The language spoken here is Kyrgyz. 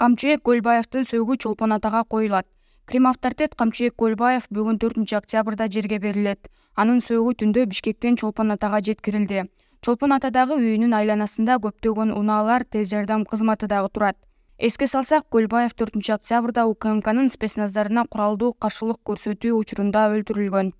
камчыбек көлбаевдин сөөгү чолпон атага коюлат кримавторитет камчыбек көлбаев бүгүн төртүнчү октябрда жерге берилет анын сөөгү түндө бишкектен чолпон атага жеткирилди чолпон атадагы үйүнүн айланасында көптөгөн унаалар тез жардам кызматы дагы турат эске салсак көлбаев төртүнчү октябрда укмкнын спецназдарына куралдуу каршылык көрсөтүү учурунда өлтүрүлгөн